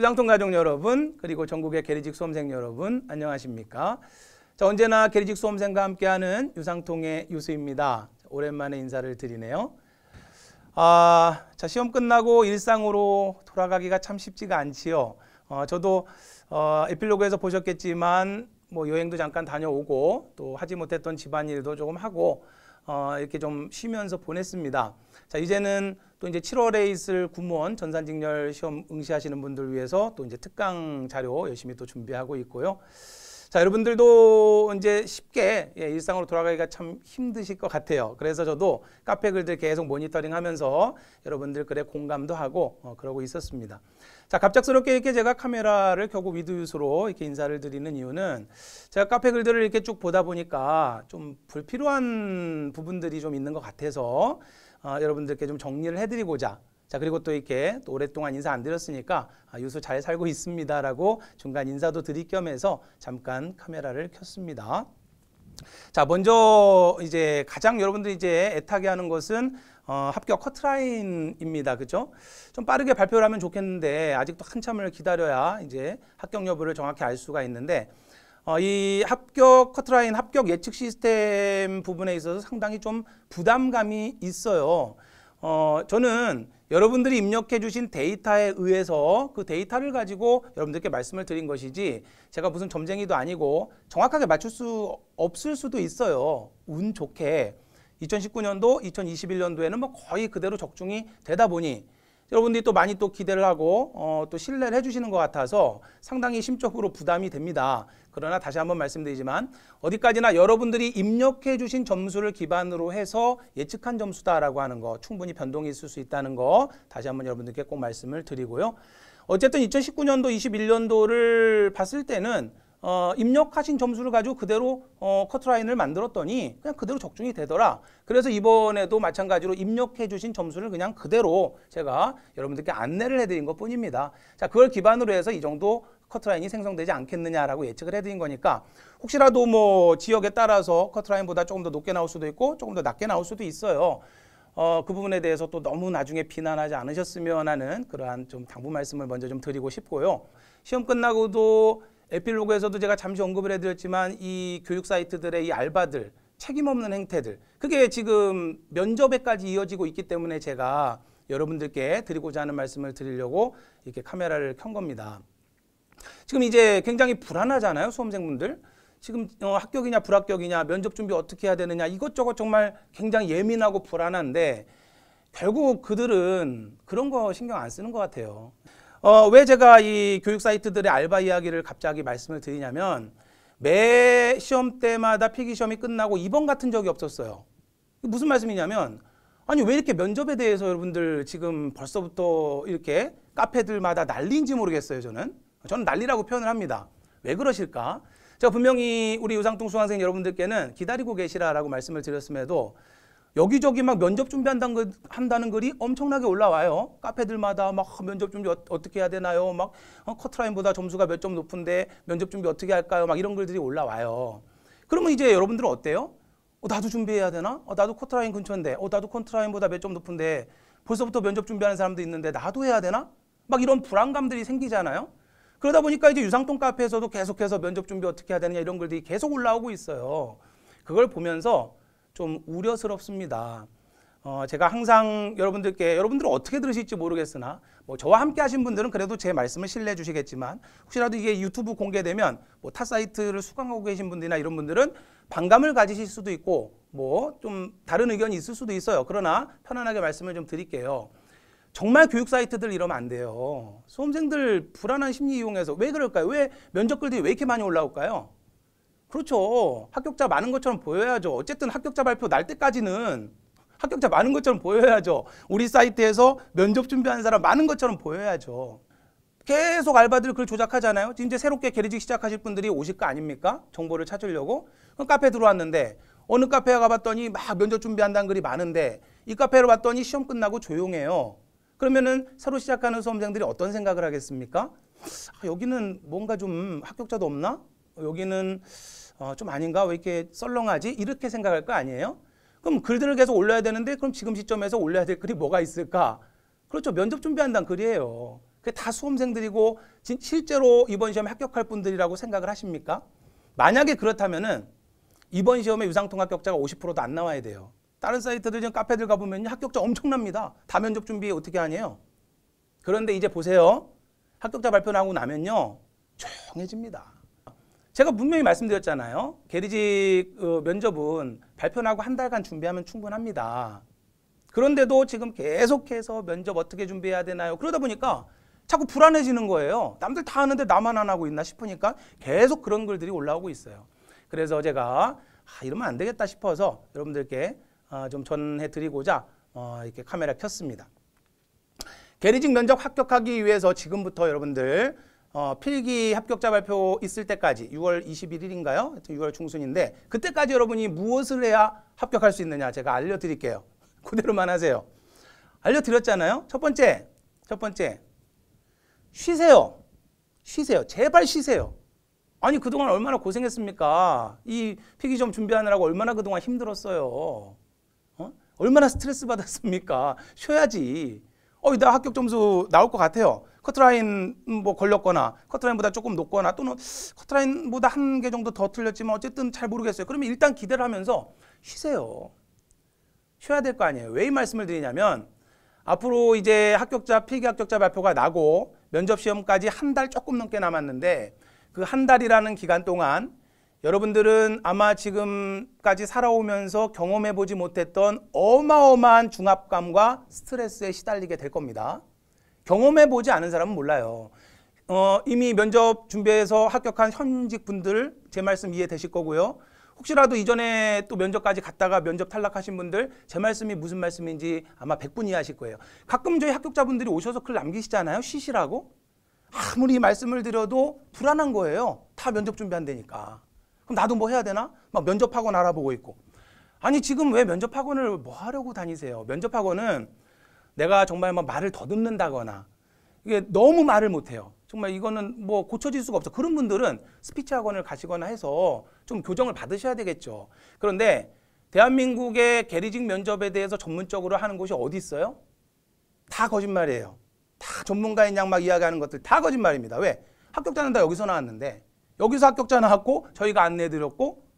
유상통 가족 여러분 그리고 전국의 게리직 수험생 여러분 안녕하십니까? 자, 언제나 게리직 수험생과 함께하는 유상통의 유수입니다. 오랜만에 인사를 드리네요. 아, 자 시험 끝나고 일상으로 돌아가기가 참 쉽지가 않지요. 어, 저도 어, 에필로그에서 보셨겠지만 뭐 여행도 잠깐 다녀오고 또 하지 못했던 집안일도 조금 하고 어, 이렇게 좀 쉬면서 보냈습니다. 자, 이제는 또 이제 7월에 있을 군무원 전산직렬 시험 응시하시는 분들 위해서 또 이제 특강 자료 열심히 또 준비하고 있고요. 자, 여러분들도 이제 쉽게 예, 일상으로 돌아가기가 참 힘드실 것 같아요. 그래서 저도 카페 글들 계속 모니터링 하면서 여러분들 글에 공감도 하고 어, 그러고 있었습니다. 자, 갑작스럽게 이렇게 제가 카메라를 켜고 위드유스로 이렇게 인사를 드리는 이유는 제가 카페 글들을 이렇게 쭉 보다 보니까 좀 불필요한 부분들이 좀 있는 것 같아서 어, 여러분들께 좀 정리를 해드리고자 자 그리고 또 이렇게 또 오랫동안 인사 안 드렸으니까 아, 유수 잘 살고 있습니다라고 중간 인사도 드릴 겸해서 잠깐 카메라를 켰습니다. 자 먼저 이제 가장 여러분들이 이제 애타게 하는 것은 어, 합격 커트라인입니다. 그죠? 좀 빠르게 발표를 하면 좋겠는데 아직도 한참을 기다려야 이제 합격 여부를 정확히 알 수가 있는데 어, 이 합격 커트라인 합격 예측 시스템 부분에 있어서 상당히 좀 부담감이 있어요. 어, 저는 여러분들이 입력해 주신 데이터에 의해서 그 데이터를 가지고 여러분들께 말씀을 드린 것이지 제가 무슨 점쟁이도 아니고 정확하게 맞출 수 없을 수도 있어요. 운 좋게 2019년도, 2021년도에는 뭐 거의 그대로 적중이 되다 보니 여러분들이 또 많이 또 기대를 하고 어, 또 신뢰를 해주시는 것 같아서 상당히 심적으로 부담이 됩니다. 그러나 다시 한번 말씀드리지만 어디까지나 여러분들이 입력해 주신 점수를 기반으로 해서 예측한 점수다라고 하는 거 충분히 변동이 있을 수 있다는 거 다시 한번 여러분들께 꼭 말씀을 드리고요. 어쨌든 2019년도 21년도를 봤을 때는 어, 입력하신 점수를 가지고 그대로 어, 커트라인을 만들었더니 그냥 그대로 적중이 되더라. 그래서 이번에도 마찬가지로 입력해 주신 점수를 그냥 그대로 제가 여러분들께 안내를 해드린 것뿐입니다. 자, 그걸 기반으로 해서 이 정도 커트라인이 생성되지 않겠느냐라고 예측을 해드린 거니까 혹시라도 뭐 지역에 따라서 커트라인보다 조금 더 높게 나올 수도 있고 조금 더 낮게 나올 수도 있어요. 어, 그 부분에 대해서 또 너무 나중에 비난하지 않으셨으면 하는 그러한 좀 당부 말씀을 먼저 좀 드리고 싶고요. 시험 끝나고도 에필로그에서도 제가 잠시 언급을 해드렸지만 이 교육 사이트들의 이 알바들 책임 없는 행태들 그게 지금 면접에까지 이어지고 있기 때문에 제가 여러분들께 드리고자 하는 말씀을 드리려고 이렇게 카메라를 켠 겁니다. 지금 이제 굉장히 불안하잖아요 수험생분들 지금 어, 합격이냐 불합격이냐 면접 준비 어떻게 해야 되느냐 이것저것 정말 굉장히 예민하고 불안한데 결국 그들은 그런 거 신경 안 쓰는 것 같아요 어, 왜 제가 이 교육 사이트들의 알바 이야기를 갑자기 말씀을 드리냐면 매 시험 때마다 필기 시험이 끝나고 이번 같은 적이 없었어요. 무슨 말씀이냐면 아니 왜 이렇게 면접에 대해서 여러분들 지금 벌써부터 이렇게 카페들마다 난리인지 모르겠어요 저는 저는 난리라고 표현을 합니다 왜 그러실까 제가 분명히 우리 유상통 수강생 여러분들께는 기다리고 계시라라고 말씀을 드렸음에도 여기저기 막 면접 준비한다는 글, 한다는 글이 엄청나게 올라와요. 카페들마다 막 어, 면접 준비 어, 떻게 해야 되나요? 막 어, 커트라인보다 점수가 몇 점 높은데 면접 준비 어떻게 할까요? 막 이런 글들이 올라와요. 그러면 이제 여러분들은 어때요? 어, 나도 준비해야 되나? 어, 나도 커트라인 근처인데, 어, 나도 커트라인보다 몇 점 높은데 벌써부터 면접 준비하는 사람도 있는데 나도 해야 되나? 막 이런 불안감들이 생기잖아요. 그러다 보니까 이제 유상통 카페에서도 계속해서 면접 준비 어떻게 해야 되느냐 이런 글들이 계속 올라오고 있어요. 그걸 보면서 좀 우려스럽습니다. 어, 제가 항상 여러분들께 여러분들은 어떻게 들으실지 모르겠으나 뭐 저와 함께 하신 분들은 그래도 제 말씀을 신뢰해 주시겠지만 혹시라도 이게 유튜브 공개되면 뭐 타 사이트를 수강하고 계신 분들이나 이런 분들은 반감을 가지실 수도 있고 뭐 좀 다른 의견이 있을 수도 있어요. 그러나 편안하게 말씀을 좀 드릴게요. 정말 교육 사이트들 이러면 안 돼요. 수험생들 불안한 심리 이용해서 왜 그럴까요? 왜 면접 글들이 왜 이렇게 많이 올라올까요? 그렇죠. 합격자 많은 것처럼 보여야죠. 어쨌든 합격자 발표 날 때까지는 합격자 많은 것처럼 보여야죠. 우리 사이트에서 면접 준비하는 사람 많은 것처럼 보여야죠. 계속 알바들 글 조작하잖아요. 지금 이제 새롭게 게리직 시작하실 분들이 오실 거 아닙니까? 정보를 찾으려고. 그럼 카페 들어왔는데 어느 카페에 가봤더니 막 면접 준비한다는 글이 많은데 이 카페로 왔더니 시험 끝나고 조용해요. 그러면은 새로 시작하는 수험생들이 어떤 생각을 하겠습니까? 아, 여기는 뭔가 좀 합격자도 없나? 여기는 어, 좀 아닌가 왜 이렇게 썰렁하지 이렇게 생각할 거 아니에요? 그럼 글들을 계속 올려야 되는데 그럼 지금 시점에서 올려야 될 글이 뭐가 있을까? 그렇죠. 면접 준비한다는 글이에요. 그게 다 수험생들이고 진, 실제로 이번 시험에 합격할 분들이라고 생각을 하십니까? 만약에 그렇다면은 이번 시험에 유상통 합격자가 50%도 안 나와야 돼요. 다른 사이트들 지 카페들 가보면 합격자 엄청납니다. 다 면접 준비 어떻게 하니요 그런데 이제 보세요. 합격자 발표나고 나면요. 조용해집니다. 제가 분명히 말씀드렸잖아요. 게리지 어, 면접은 발표나고 한 달간 준비하면 충분합니다. 그런데도 지금 계속해서 면접 어떻게 준비해야 되나요? 그러다 보니까 자꾸 불안해지는 거예요. 남들 다 하는데 나만 안 하고 있나 싶으니까 계속 그런 글들이 올라오고 있어요. 그래서 제가 아, 이러면 안 되겠다 싶어서 여러분들께 아, 좀 전해드리고자 어, 이렇게 카메라 켰습니다. 게리직 면접 합격하기 위해서 지금부터 여러분들 어, 필기 합격자 발표 있을 때까지 6월 21일인가요? 6월 중순인데 그때까지 여러분이 무엇을 해야 합격할 수 있느냐 제가 알려드릴게요. 그대로만 하세요. 알려드렸잖아요. 첫 번째, 첫 번째 쉬세요. 쉬세요. 제발 쉬세요. 아니 그동안 얼마나 고생했습니까? 이 필기점 준비하느라고 얼마나 그동안 힘들었어요. 어? 얼마나 스트레스 받았습니까? 쉬어야지. 어나 합격 점수 나올 것 같아요. 커트라인 뭐 걸렸거나 커트라인보다 조금 높거나 또는 커트라인보다 한 개 정도 더 틀렸지만 어쨌든 잘 모르겠어요. 그러면 일단 기대를 하면서 쉬세요. 쉬어야 될 거 아니에요. 왜 이 말씀을 드리냐면 앞으로 이제 합격자, 필기 합격자 발표가 나고 면접 시험까지 한 달 조금 넘게 남았는데 그 한 달이라는 기간 동안 여러분들은 아마 지금까지 살아오면서 경험해보지 못했던 어마어마한 중압감과 스트레스에 시달리게 될 겁니다. 경험해 보지 않은 사람은 몰라요. 어, 이미 면접 준비해서 합격한 현직 분들 제 말씀 이해되실 거고요. 혹시라도 이전에 또 면접까지 갔다가 면접 탈락하신 분들 제 말씀이 무슨 말씀인지 아마 백분 이해하실 거예요. 가끔 저희 합격자분들이 오셔서 글 남기시잖아요. 쉬시라고. 아무리 말씀을 드려도 불안한 거예요. 다 면접 준비한다니까. 그럼 나도 뭐 해야 되나? 막 면접학원 알아보고 있고. 아니 지금 왜 면접학원을 뭐 하려고 다니세요? 면접학원은 내가 정말 뭐 말을 더듬는다거나 이게 너무 말을 못해요. 정말 이거는 뭐 고쳐질 수가 없어. 그런 분들은 스피치 학원을 가시거나 해서 좀 교정을 받으셔야 되겠죠. 그런데 대한민국의 게리직 면접에 대해서 전문적으로 하는 곳이 어디 있어요? 다 거짓말이에요. 다 전문가인 양막 이야기하는 것들 다 거짓말입니다. 왜? 합격자는 다 여기서 나왔는데 여기서 합격자 나왔고 저희가 안내해드렸고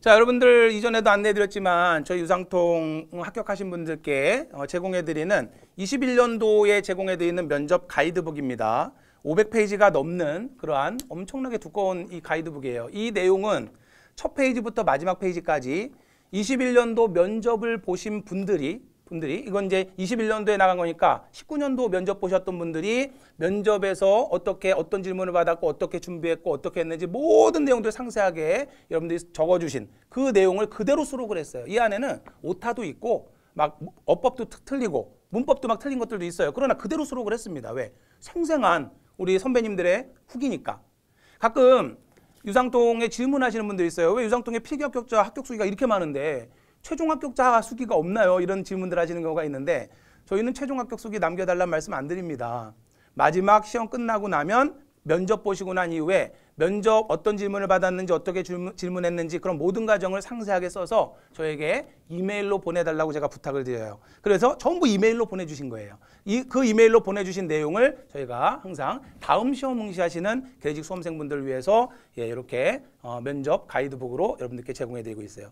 자, 여러분들 이전에도 안내해드렸지만 저희 유상통 합격하신 분들께 어, 제공해드리는 21년도에 제공해드리는 면접 가이드북입니다. 500페이지가 넘는 그러한 엄청나게 두꺼운 이 가이드북이에요. 이 내용은 첫 페이지부터 마지막 페이지까지 21년도 면접을 보신 분들이 분들이 이건 이제 21년도에 나간 거니까 19년도 면접 보셨던 분들이 면접에서 어떻게 어떤 질문을 받았고 어떻게 준비했고 어떻게 했는지 모든 내용들 상세하게 여러분들이 적어주신 그 내용을 그대로 수록을 했어요. 이 안에는 오타도 있고 막 어법도 틀리고 문법도 막 틀린 것들도 있어요. 그러나 그대로 수록을 했습니다. 왜? 생생한 우리 선배님들의 후기니까. 가끔 유상통에 질문하시는 분들 있어요. 왜 유상통에 필기 합격자 합격 수기가 이렇게 많은데 최종 합격자 수기가 없나요? 이런 질문들 하시는 경우가 있는데 저희는 최종 합격 수기 남겨달라는 말씀 안 드립니다. 마지막 시험 끝나고 나면 면접 보시고 난 이후에 면접 어떤 질문을 받았는지 어떻게 질문, 했는지 그런 모든 과정을 상세하게 써서 저에게 이메일로 보내달라고 제가 부탁을 드려요. 그래서 전부 이메일로 보내주신 거예요. 이, 그 이메일로 보내주신 내용을 저희가 항상 다음 시험 응시하시는 계직 수험생분들을 위해서 예, 이렇게 어, 면접 가이드북으로 여러분들께 제공해드리고 있어요.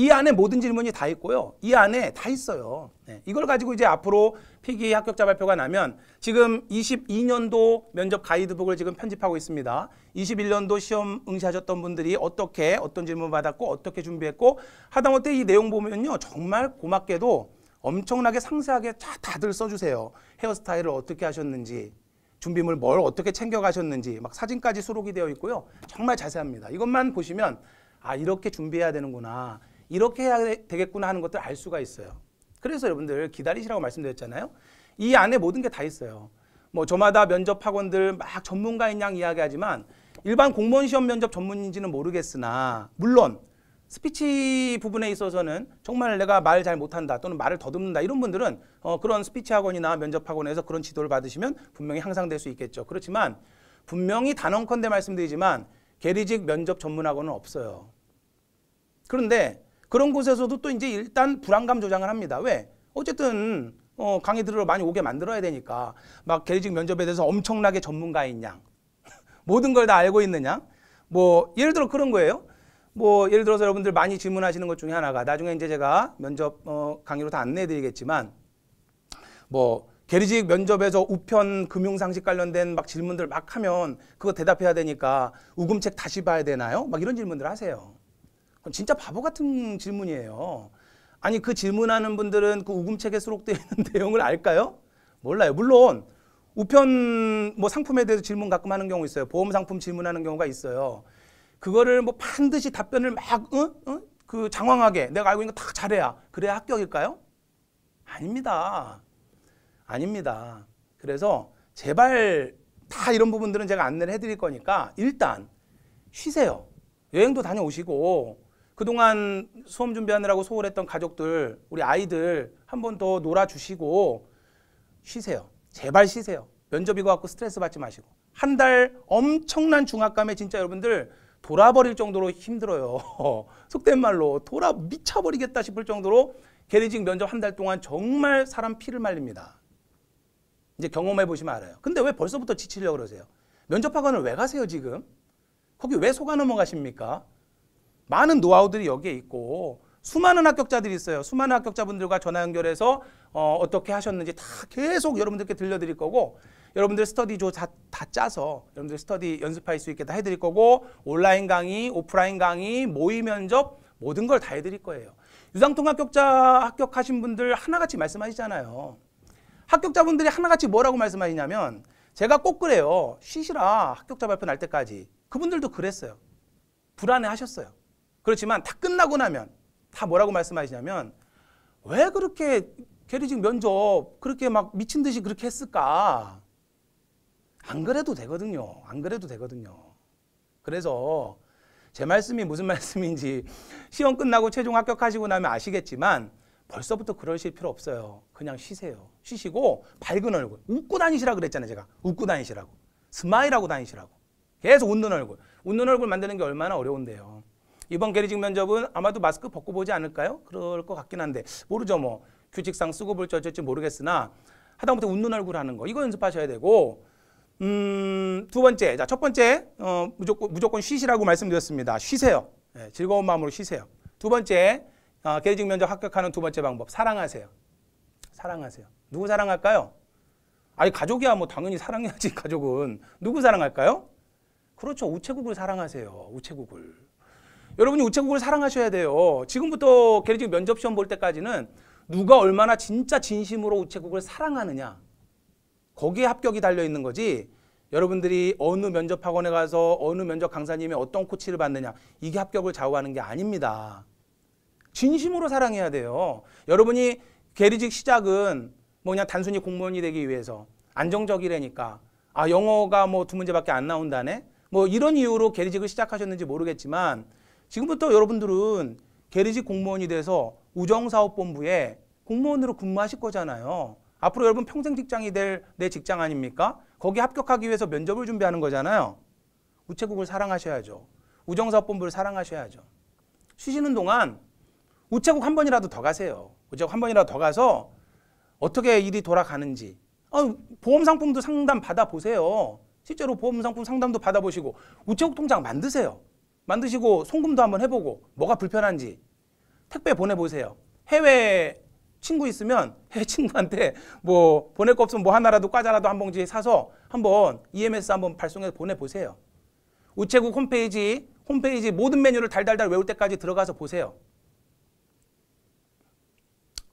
이 안에 모든 질문이 다 있고요. 이 안에 다 있어요. 네. 이걸 가지고 이제 앞으로 필기 합격자 발표가 나면 지금 22년도 면접 가이드북을 지금 편집하고 있습니다. 21년도 시험 응시하셨던 분들이 어떻게 어떤 질문 받았고 어떻게 준비했고 하다못해 이 내용 보면요. 정말 고맙게도 엄청나게 상세하게 다들 써주세요. 헤어스타일을 어떻게 하셨는지 준비물 뭘 어떻게 챙겨가셨는지 막 사진까지 수록이 되어 있고요. 정말 자세합니다. 이것만 보시면 아 이렇게 준비해야 되는구나. 이렇게 해야 되겠구나 하는 것들 알 수가 있어요. 그래서 여러분들 기다리시라고 말씀드렸잖아요. 이 안에 모든 게 다 있어요. 뭐 저마다 면접 학원들 막 전문가인 양 이야기하지만 일반 공무원 시험 면접 전문인지는 모르겠으나 물론 스피치 부분에 있어서는 정말 내가 말 잘 못한다 또는 말을 더듬는다 이런 분들은 어, 그런 스피치 학원이나 면접 학원에서 그런 지도를 받으시면 분명히 향상될 수 있겠죠. 그렇지만 분명히 단언컨대 말씀드리지만 계리직 면접 전문 학원은 없어요. 그런데 그런 곳에서도 또 이제 일단 불안감 조장을 합니다. 왜? 어쨌든 어, 강의 들으러 많이 오게 만들어야 되니까 막 계리직 면접에 대해서 엄청나게 전문가인 양 모든 걸 다 알고 있느냐뭐 예를 들어 그런 거예요. 뭐 예를 들어서 여러분들 많이 질문하시는 것 중에 하나가 나중에 이제 제가 면접 어, 강의로 다 안내해 드리겠지만 뭐 계리직 면접에서 우편 금융 상식 관련된 막 질문들 막 하면 그거 대답해야 되니까 우금책 다시 봐야 되나요? 막 이런 질문들 하세요. 진짜 바보 같은 질문이에요. 아니 그 질문하는 분들은 그 우금책에 수록되어 있는 내용을 알까요? 몰라요. 물론 우편 뭐 상품에 대해서 질문 가끔 하는 경우 있어요. 보험 상품 질문하는 경우가 있어요. 그거를 뭐 반드시 답변을 막 응? 응? 그 장황하게 내가 알고 있는 거 다 잘해야 그래야 합격일까요? 아닙니다. 아닙니다. 그래서 제발 다 이런 부분들은 제가 안내를 해드릴 거니까 일단 쉬세요. 여행도 다녀오시고 그동안 수험 준비하느라고 소홀했던 가족들, 우리 아이들 한 번 더 놀아주시고 쉬세요. 제발 쉬세요. 면접 이거 갖고 스트레스 받지 마시고. 한 달 엄청난 중압감에 진짜 여러분들 돌아버릴 정도로 힘들어요. 속된 말로 돌아 미쳐버리겠다 싶을 정도로 게리직 면접 한 달 동안 정말 사람 피를 말립니다. 이제 경험해 보시면 알아요. 근데 왜 벌써부터 지치려고 그러세요? 면접학원을 왜 가세요 지금? 거기 왜 속아 넘어가십니까? 많은 노하우들이 여기에 있고 수많은 합격자들이 있어요. 수많은 합격자분들과 전화 연결해서 어, 어떻게 하셨는지 다 계속 여러분들께 들려드릴 거고 여러분들 스터디 조 다, 다 짜서 여러분들 스터디 연습할 수 있게 다 해드릴 거고 온라인 강의, 오프라인 강의, 모의 면접 모든 걸 다 해드릴 거예요. 유상통 합격자 합격하신 분들 하나같이 말씀하시잖아요. 합격자분들이 하나같이 뭐라고 말씀하시냐면 제가 꼭 그래요. 쉬시라 합격자 발표 날 때까지. 그분들도 그랬어요. 불안해하셨어요. 그렇지만 다 끝나고 나면 다 뭐라고 말씀하시냐면 왜 그렇게 계리직 면접 그렇게 막 미친 듯이 그렇게 했을까? 안 그래도 되거든요. 안 그래도 되거든요. 그래서 제 말씀이 무슨 말씀인지 시험 끝나고 최종 합격하시고 나면 아시겠지만 벌써부터 그러실 필요 없어요. 그냥 쉬세요. 쉬시고 밝은 얼굴. 웃고 다니시라 그랬잖아요. 제가. 웃고 다니시라고. 스마일하고 다니시라고. 계속 웃는 얼굴. 웃는 얼굴 만드는 게 얼마나 어려운데요. 이번 게리직 면접은 아마도 마스크 벗고 보지 않을까요? 그럴 것 같긴 한데 모르죠 뭐 규칙상 쓰고 볼지 어쩔지 모르겠으나 하다못해 웃는 얼굴 하는 거 이거 연습하셔야 되고 음, 두 번째 자첫 번째 어, 무조건 무조건 쉬시라고 말씀드렸습니다 쉬세요 네, 즐거운 마음으로 쉬세요 두 번째 어, 게리직 면접 합격하는 두 번째 방법 사랑하세요 사랑하세요 누구 사랑할까요? 아니 가족이야 뭐 당연히 사랑해야지 가족은 누구 사랑할까요? 그렇죠 우체국을 사랑하세요 우체국을 여러분이 우체국을 사랑하셔야 돼요. 지금부터 계리직 면접 시험 볼 때까지는 누가 얼마나 진짜 진심으로 우체국을 사랑하느냐 거기에 합격이 달려 있는 거지 여러분들이 어느 면접 학원에 가서 어느 면접 강사님의 어떤 코치를 받느냐 이게 합격을 좌우하는 게 아닙니다. 진심으로 사랑해야 돼요. 여러분이 계리직 시작은 뭐냐 단순히 공무원이 되기 위해서 안정적이라니까아 영어가 뭐 두 문제밖에 안 나온다네 뭐 이런 이유로 계리직을 시작하셨는지 모르겠지만 지금부터 여러분들은 게리지 공무원이 돼서 우정사업본부에 공무원으로 근무하실 거잖아요. 앞으로 여러분 평생 직장이 될 내 직장 아닙니까? 거기 합격하기 위해서 면접을 준비하는 거잖아요. 우체국을 사랑하셔야죠. 우정사업본부를 사랑하셔야죠. 쉬시는 동안 우체국 한 번이라도 더 가세요. 우체국 한 번이라도 더 가서 어떻게 일이 돌아가는지 아, 보험 상품도 상담 받아보세요. 실제로 보험 상품 상담도 받아보시고 우체국 통장 만드세요. 만드시고 송금도 한번 해보고 뭐가 불편한지 택배 보내보세요. 해외 친구 있으면 해외 친구한테 뭐 보낼 거 없으면 뭐 하나라도 과자라도 한 봉지 사서 한번 EMS 한번 발송해서 보내보세요. 우체국 홈페이지 홈페이지 모든 메뉴를 달달달 외울 때까지 들어가서 보세요.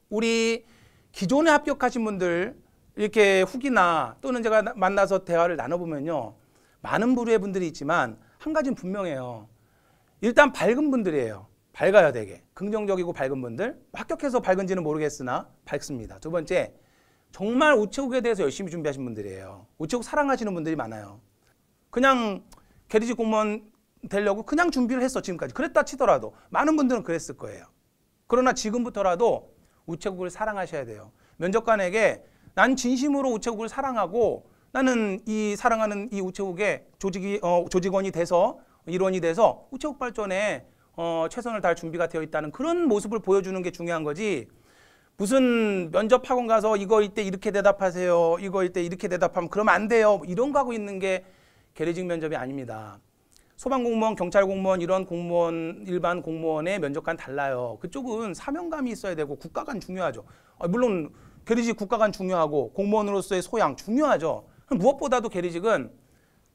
우리 기존에 합격하신 분들 이렇게 후기나 또는 제가 만나서 대화를 나눠보면요. 많은 부류의 분들이 있지만 한 가지는 분명해요. 일단 밝은 분들이에요. 밝아야 되게. 긍정적이고 밝은 분들. 합격해서 밝은지는 모르겠으나 밝습니다. 두 번째, 정말 우체국에 대해서 열심히 준비하신 분들이에요. 우체국 사랑하시는 분들이 많아요. 그냥 게리직 공무원 되려고 그냥 준비를 했어, 지금까지. 그랬다 치더라도. 많은 분들은 그랬을 거예요. 그러나 지금부터라도 우체국을 사랑하셔야 돼요. 면접관에게 난 진심으로 우체국을 사랑하고 나는 이 사랑하는 이 우체국의 조직이, 어, 조직원이 돼서 일원이 돼서 우체국 발전에 어, 최선을 다할 준비가 되어 있다는 그런 모습을 보여주는 게 중요한 거지. 무슨 면접 학원 가서 이거 이때 이렇게 대답하세요. 이거 이때 이렇게 대답하면 그럼 안 돼요. 뭐 이런 거 하고 있는 게계리직 면접이 아닙니다. 소방공무원, 경찰공무원 이런 공무원 일반 공무원의 면접관 달라요. 그쪽은 사명감이 있어야 되고 국가관 중요하죠. 아, 물론 계리직 국가관 중요하고 공무원으로서의 소양 중요하죠. 무엇보다도 계리직은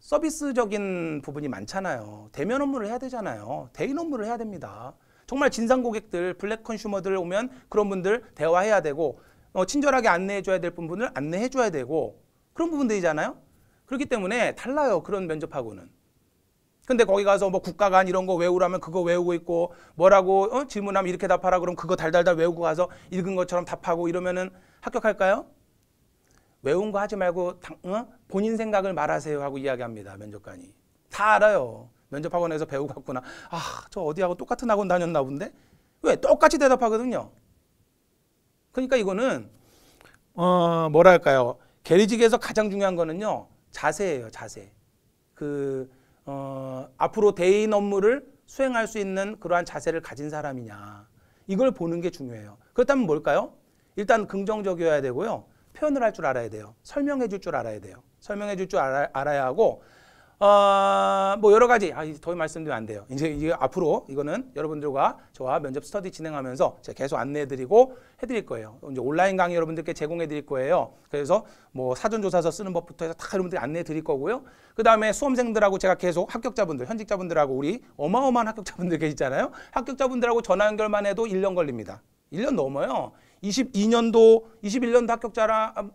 서비스적인 부분이 많잖아요. 대면 업무를 해야 되잖아요. 대인 업무를 해야 됩니다. 정말 진상 고객들, 블랙 컨슈머들 오면 그런 분들 대화해야 되고 어, 친절하게 안내해줘야 될 부분을 안내해줘야 되고 그런 부분들이잖아요. 그렇기 때문에 달라요. 그런 면접하고는. 근데 거기 가서 뭐 국가간 이런 거 외우라면 그거 외우고 있고 뭐라고 어? 질문하면 이렇게 답하라 그럼 그거 달달달 외우고 가서 읽은 것처럼 답하고 이러면은 합격할까요? 외운 거 하지 말고 당, 어? 본인 생각을 말하세요 하고 이야기합니다. 면접관이. 다 알아요. 면접학원에서 배우고 갔구나. 아, 저 어디하고 똑같은 학원 다녔나 본데? 왜? 똑같이 대답하거든요. 그러니까 이거는 어, 뭐랄까요. 게리직에서 가장 중요한 거는요. 자세예요. 자세. 그 어, 앞으로 대인 업무를 수행할 수 있는 그러한 자세를 가진 사람이냐. 이걸 보는 게 중요해요. 그렇다면 뭘까요? 일단 긍정적이어야 되고요. 표현을 할 줄 알아야 돼요. 설명해 줄 줄 알아야 돼요. 설명해 줄 줄 알아, 야 하고 어, 뭐 여러 가지 아, 더 말씀드리면 안 돼요. 이제 이게 앞으로 이거는 여러분들과 저와 면접 스터디 진행하면서 제가 계속 안내해 드리고 해 드릴 거예요. 이제 온라인 강의 여러분들께 제공해 드릴 거예요. 그래서 뭐 사전 조사서 쓰는 법부터 해서 다 여러분들이 안내해 드릴 거고요. 그다음에 수험생들하고 제가 계속 합격자분들, 현직자분들하고 우리 어마어마한 합격자분들 계시잖아요. 합격자분들하고 전화 연결만 해도 1년 걸립니다. 1년 넘어요. 22년도 21년도 합격자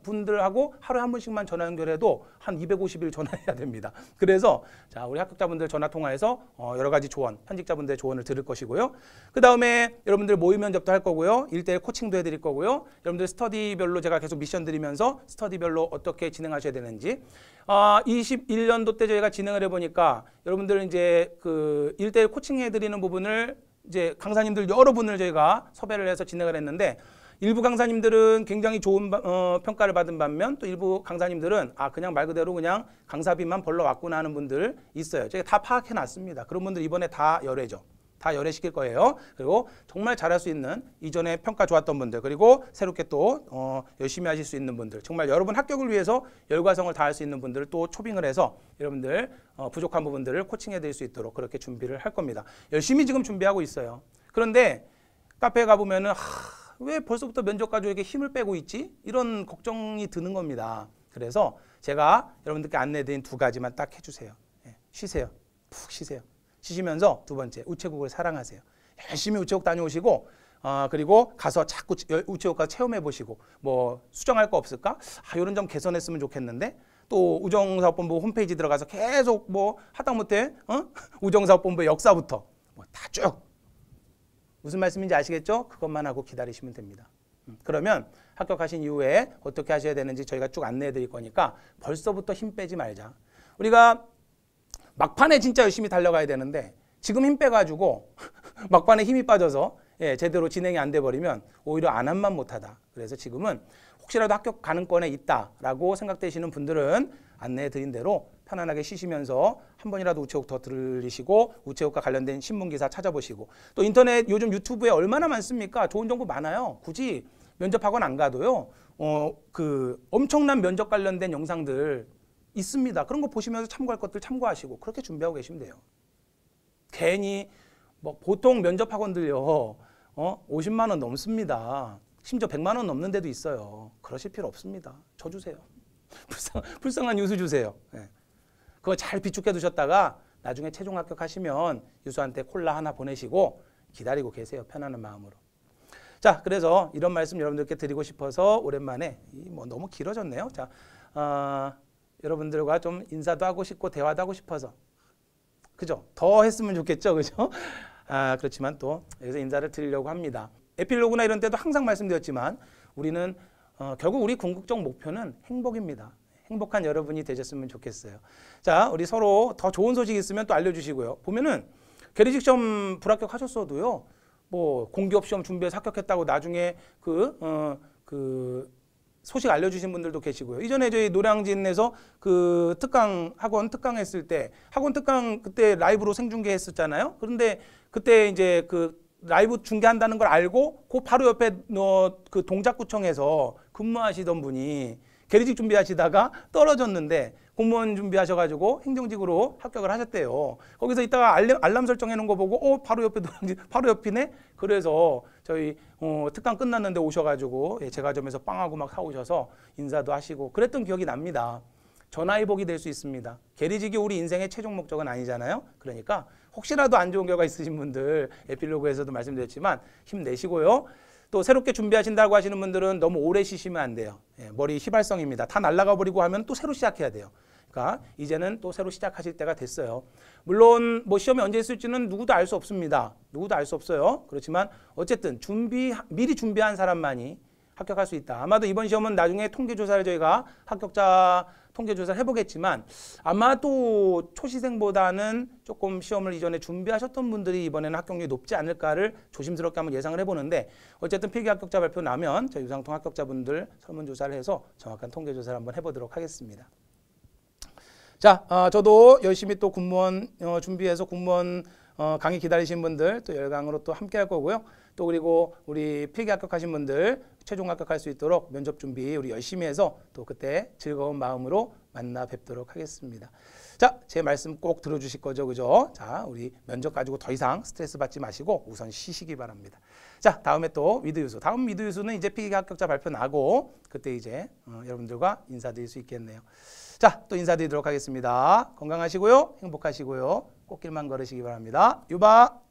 분들하고 하루에 한 번씩만 전화 연결해도 한 250일 전화해야 됩니다. 그래서 자 우리 합격자분들 전화 통화해서 어, 여러 가지 조언, 편집자분들의 조언을 들을 것이고요. 그 다음에 여러분들 모의 면접도 할 거고요. 일대일 코칭도 해드릴 거고요. 여러분들 스터디별로 제가 계속 미션 드리면서 스터디별로 어떻게 진행하셔야 되는지 아, 21년도 때 저희가 진행을 해보니까 여러분들은 이제 그일대일 코칭 해드리는 부분을 이제 강사님들 여러분을 저희가 섭외를 해서 진행을 했는데 일부 강사님들은 굉장히 좋은 어, 평가를 받은 반면 또 일부 강사님들은 아 그냥 말 그대로 그냥 강사비만 벌러 왔구나 하는 분들 있어요. 제가 다 파악해 놨습니다. 그런 분들 이번에 다 열애죠. 다 열애시킬 거예요. 그리고 정말 잘할 수 있는 이전에 평가 좋았던 분들 그리고 새롭게 또 어, 열심히 하실 수 있는 분들 정말 여러분 합격을 위해서 열과성을 다할 수 있는 분들을 또 초빙을 해서 여러분들 어, 부족한 부분들을 코칭해 드릴 수 있도록 그렇게 준비를 할 겁니다. 열심히 지금 준비하고 있어요. 그런데 카페에 가보면은 하... 왜 벌써부터 면접 가족에게 힘을 빼고 있지? 이런 걱정이 드는 겁니다. 그래서 제가 여러분들께 안내드린 두 가지만 딱 해주세요. 예, 쉬세요. 푹 쉬세요. 쉬시면서 두 번째 우체국을 사랑하세요. 열심히 우체국 다녀오시고 아, 그리고 가서 자꾸 우체국 가서 체험해 보시고 뭐 수정할 거 없을까? 아, 이런 점 개선했으면 좋겠는데 또 우정사업본부 홈페이지 들어가서 계속 뭐 하다못해 어? 우정사업본부의 역사부터 뭐다쭉 무슨 말씀인지 아시겠죠? 그것만 하고 기다리시면 됩니다. 음, 그러면 합격하신 이후에 어떻게 하셔야 되는지 저희가 쭉 안내해 드릴 거니까 벌써부터 힘 빼지 말자. 우리가 막판에 진짜 열심히 달려가야 되는데 지금 힘 빼가지고 막판에 힘이 빠져서 예, 제대로 진행이 안 돼 버리면 오히려 안 한만 못하다. 그래서 지금은 혹시라도 합격 가능권에 있다라고 생각되시는 분들은 안내해 드린 대로 편안하게 쉬시면서 한 번이라도 우체국 더들리시고 우체국과 관련된 신문 기사 찾아보시고 또 인터넷 요즘 유튜브에 얼마나 많습니까? 좋은 정보 많아요. 굳이 면접학원 안 가도요. 어, 그 엄청난 면접 관련된 영상들 있습니다. 그런 거 보시면서 참고할 것들 참고하시고 그렇게 준비하고 계시면 돼요. 괜히 뭐 보통 면접 학원들요. 어? 50만 원 넘습니다. 심지어 100만 원 넘는 데도 있어요. 그러실 필요 없습니다. 저 주세요. 불쌍, 불쌍한 유수 주세요. 네. 그거 잘 비축해 두셨다가 나중에 최종 합격하시면 유수한테 콜라 하나 보내시고 기다리고 계세요. 편안한 마음으로. 자, 그래서 이런 말씀 여러분들께 드리고 싶어서 오랜만에 뭐 너무 길어졌네요. 자, 어, 여러분들과 좀 인사도 하고 싶고 대화도 하고 싶어서 그죠? 더 했으면 좋겠죠, 그죠? 아, 그렇지만 또 여기서 인사를 드리려고 합니다. 에필로그나 이런 때도 항상 말씀드렸지만 우리는 어, 결국 우리 궁극적 목표는 행복입니다. 행복한 여러분이 되셨으면 좋겠어요. 자, 우리 서로 더 좋은 소식 있으면 또 알려주시고요. 보면은 계리직 시험 불합격하셨어도요. 뭐 공기업 시험 준비해서 합격했다고 나중에 그 어, 그 소식 알려주신 분들도 계시고요. 이전에 저희 노량진에서 그 특강 학원 특강 했을 때 학원 특강 그때 라이브로 생중계 했었잖아요. 그런데 그때 이제 그 라이브 중계한다는 걸 알고 그 바로 옆에 너그 동작구청에서 근무하시던 분이 계리직 준비하시다가 떨어졌는데 공무원 준비하셔가지고 행정직으로 합격을 하셨대요. 거기서 이따가 알람, 알람 설정해 놓은 거 보고 어 바로 옆에 노량진 바로 옆이네. 그래서 저희 어, 특강 끝났는데 오셔가지고 예, 제과점에서 빵하고 막 사오셔서 인사도 하시고 그랬던 기억이 납니다. 전화위복이 될 수 있습니다. 게리직이 우리 인생의 최종 목적은 아니잖아요. 그러니까 혹시라도 안 좋은 결과 있으신 분들 에필로그에서도 말씀드렸지만 힘내시고요. 또 새롭게 준비하신다고 하시는 분들은 너무 오래 쉬시면 안 돼요. 예, 머리 휘발성입니다. 다 날아가 버리고 하면 또 새로 시작해야 돼요. 그니까 이제는 또 새로 시작하실 때가 됐어요. 물론 뭐 시험이 언제 있을지는 누구도 알 수 없습니다. 누구도 알 수 없어요. 그렇지만 어쨌든 준비 미리 준비한 사람만이 합격할 수 있다. 아마도 이번 시험은 나중에 통계조사를 저희가 합격자 통계조사를 해보겠지만 아마도 초시생보다는 조금 시험을 이전에 준비하셨던 분들이 이번에는 합격률이 높지 않을까를 조심스럽게 한번 예상을 해보는데 어쨌든 필기 합격자 발표 나면 저희 유상통 합격자분들 설문조사를 해서 정확한 통계조사를 한번 해보도록 하겠습니다. 자, 어, 저도 열심히 또 군무원 어, 준비해서 군무원 어, 강의 기다리신 분들 또 열강으로 또 함께 할 거고요. 또 그리고 우리 필기 합격하신 분들 최종 합격할 수 있도록 면접 준비 우리 열심히 해서 또 그때 즐거운 마음으로 만나 뵙도록 하겠습니다. 자, 제 말씀 꼭 들어주실 거죠, 그죠? 자, 우리 면접 가지고 더 이상 스트레스 받지 마시고 우선 쉬시기 바랍니다. 자, 다음에 또 위드 유수. 다음 위드 유수는 이제 필기 합격자 발표 나고 그때 이제 어, 여러분들과 인사드릴 수 있겠네요. 자, 또 인사드리도록 하겠습니다. 건강하시고요. 행복하시고요. 꽃길만 걸으시기 바랍니다. 유바.